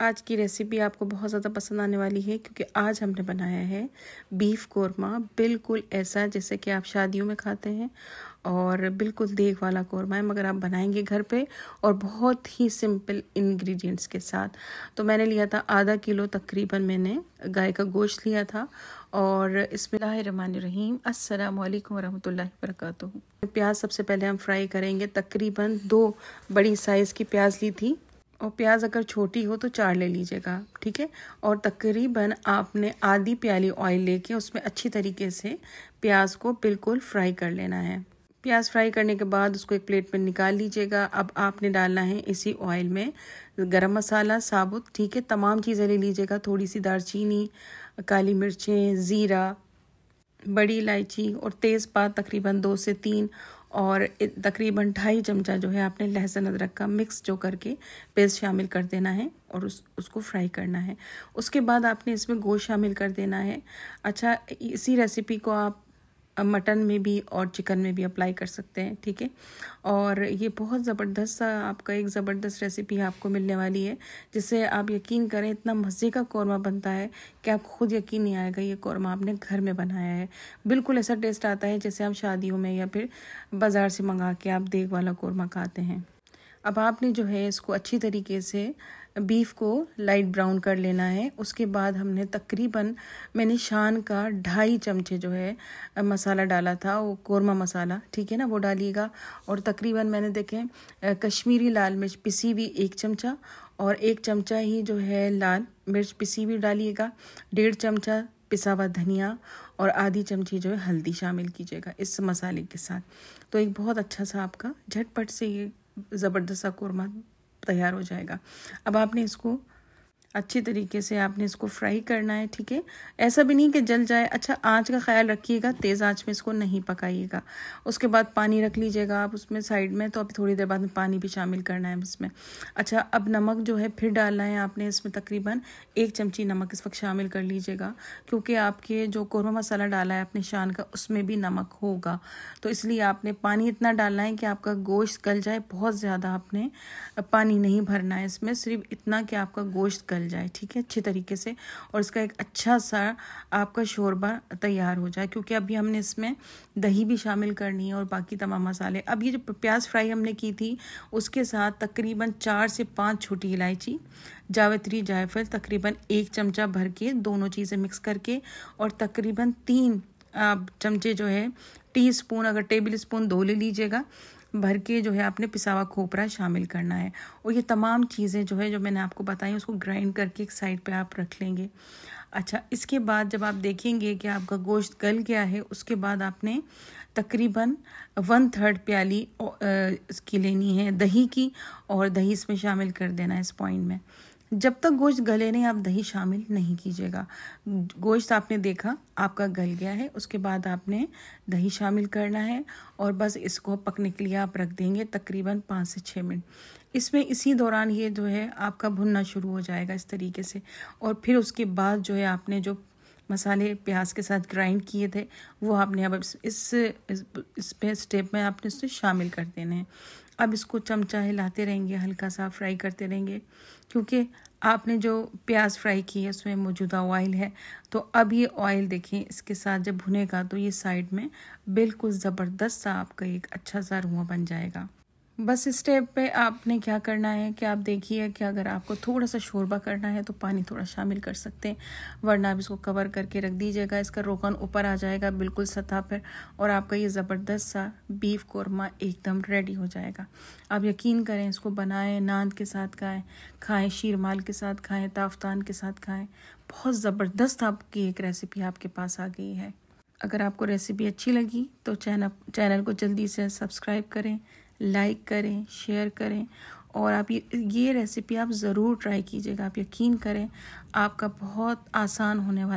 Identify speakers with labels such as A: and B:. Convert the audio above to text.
A: आज की रेसिपी आपको बहुत ज़्यादा पसंद आने वाली है क्योंकि आज हमने बनाया है बीफ कोरमा बिल्कुल ऐसा जैसे कि आप शादियों में खाते हैं और बिल्कुल देख वाला कोरमा है मगर आप बनाएंगे घर पे और बहुत ही सिंपल इंग्रेडिएंट्स के साथ तो मैंने लिया था आधा किलो तकरीबन मैंने गाय का गोश्त लिया था और इसमें रहीम असलकम वालेकुम वरक प्याज सबसे पहले हम फ्राई करेंगे तकरीबन दो बड़ी साइज़ की प्याज ली थी और प्याज अगर छोटी हो तो चार ले लीजिएगा ठीक है और तकरीबन आपने आधी प्याली ऑयल लेके उसमें अच्छी तरीके से प्याज को बिल्कुल फ्राई कर लेना है प्याज फ्राई करने के बाद उसको एक प्लेट में निकाल लीजिएगा अब आपने डालना है इसी ऑयल में गरम मसाला साबुत ठीक है तमाम चीज़ें ले लीजिएगा थोड़ी सी दालचीनी काली मिर्चें ज़ीरा बड़ी इलायची और तेज़पात तकरीबन दो से तीन और तकरीबन ढाई चमचा जो है आपने लहसुन अदरक का मिक्स जो करके पेस्ट शामिल कर देना है और उस उसको फ्राई करना है उसके बाद आपने इसमें गोश्त शामिल कर देना है अच्छा इसी रेसिपी को आप मटन में भी और चिकन में भी अप्लाई कर सकते हैं ठीक है और ये बहुत ज़बरदस्त सा आपका एक ज़बरदस्त रेसिपी आपको मिलने वाली है जिससे आप यकीन करें इतना मज़े का कौरमा बनता है कि आपको खुद यकीन नहीं आएगा ये कौरमा आपने घर में बनाया है बिल्कुल ऐसा टेस्ट आता है जैसे आप शादियों में या फिर बाज़ार से मंगा के आप देख वाला कौरमा खाते हैं अब आपने जो है इसको अच्छी तरीके से बीफ को लाइट ब्राउन कर लेना है उसके बाद हमने तकरीबन मैंने शान का ढाई चमचे जो है मसाला डाला था वो कोरमा मसाला ठीक है ना वो डालिएगा और तकरीबन मैंने देखें कश्मीरी लाल मिर्च पिसी हुई एक चमचा और एक चमचा ही जो है लाल मिर्च पिसी हुई डालिएगा डेढ़ चमचा पिसा हुआ धनिया और आधी चमची जो है हल्दी शामिल कीजिएगा इस मसाले के साथ तो एक बहुत अच्छा सा आपका झटपट से ये ज़बरदस्त सा कौरमा तैयार हो जाएगा अब आपने इसको अच्छी तरीके से आपने इसको फ्राई करना है ठीक है ऐसा भी नहीं कि जल जाए अच्छा आंच का ख्याल रखिएगा तेज़ आंच में इसको नहीं पकाइएगा उसके बाद पानी रख लीजिएगा आप उसमें साइड में तो अभी थोड़ी देर बाद में पानी भी शामिल करना है इसमें अच्छा अब नमक जो है फिर डालना है आपने इसमें तकरीबन एक चमची नमक इस वक्त शामिल कर लीजिएगा क्योंकि आपके जो कौरमा मसाला डाला है अपने शान का उसमें भी नमक होगा तो इसलिए आपने पानी इतना डालना है कि आपका गोश्त गल जाए बहुत ज़्यादा आपने पानी नहीं भरना है इसमें सिर्फ इतना कि आपका गोश्त गल गल जाए ठीक है अच्छे तरीके से और इसका एक अच्छा सा आपका शोरबा तैयार हो जाए क्योंकि अभी हमने इसमें दही भी शामिल करनी है और बाकी तमाम मसाले अब ये जो प्याज फ्राई हमने की थी उसके साथ तकरीबन चार से पाँच छोटी इलायची जावित्री जायफल तकरीबन एक चमचा भर के दोनों चीज़ें मिक्स करके और तकरीबन तीन चमचे जो है टी स्पून अगर टेबल स्पून दो ले लीजिएगा भर के जो है आपने पिसावा खोपरा शामिल करना है और ये तमाम चीज़ें जो है जो मैंने आपको बताई उसको ग्राइंड करके एक साइड पे आप रख लेंगे अच्छा इसके बाद जब आप देखेंगे कि आपका गोश्त गल गया है उसके बाद आपने तकरीबन वन थर्ड प्याली इसकी लेनी है दही की और दही इसमें शामिल कर देना है इस पॉइंट में जब तक गोश्त गले नहीं आप दही शामिल नहीं कीजिएगा गोश्त आपने देखा आपका गल गया है उसके बाद आपने दही शामिल करना है और बस इसको पकने के लिए आप रख देंगे तकरीबन पाँच से छः मिनट इसमें इसी दौरान ये जो है आपका भुनना शुरू हो जाएगा इस तरीके से और फिर उसके बाद जो है आपने जो मसाले प्याज के साथ ग्राइंड किए थे वो आपने अब इस इस, इस स्टेप में आपने उससे शामिल कर देने हैं अब इसको चमचा हिलाते रहेंगे हल्का सा फ्राई करते रहेंगे क्योंकि आपने जो प्याज फ्राई की है उसमें मौजूदा ऑयल है तो अब ये ऑयल देखें इसके साथ जब भुनेगा तो ये साइड में बिल्कुल ज़बरदस्त सा आपका एक अच्छा सा रुआ बन जाएगा बस इस स्टेप पे आपने क्या करना है कि आप देखिए कि अगर आपको थोड़ा सा शोरबा करना है तो पानी थोड़ा शामिल कर सकते हैं वरना आप इसको कवर करके रख दीजिएगा इसका रोगन ऊपर आ जाएगा बिल्कुल सतह पर और आपका ये ज़बरदस्त सा बीफ कौरमा एकदम रेडी हो जाएगा आप यकीन करें इसको बनाएं नांद के साथ खाएं खाएं शीरमाल के साथ खाएं ताफ्तान के साथ खाएं बहुत ज़बरदस्त आपकी एक रेसिपी आपके पास आ गई है अगर आपको रेसिपी अच्छी लगी तो चैनल चैनल को जल्दी से सब्सक्राइब करें लाइक करें शेयर करें और आप ये ये रेसिपी आप ज़रूर ट्राई कीजिएगा आप यकीन करें आपका बहुत आसान होने वाला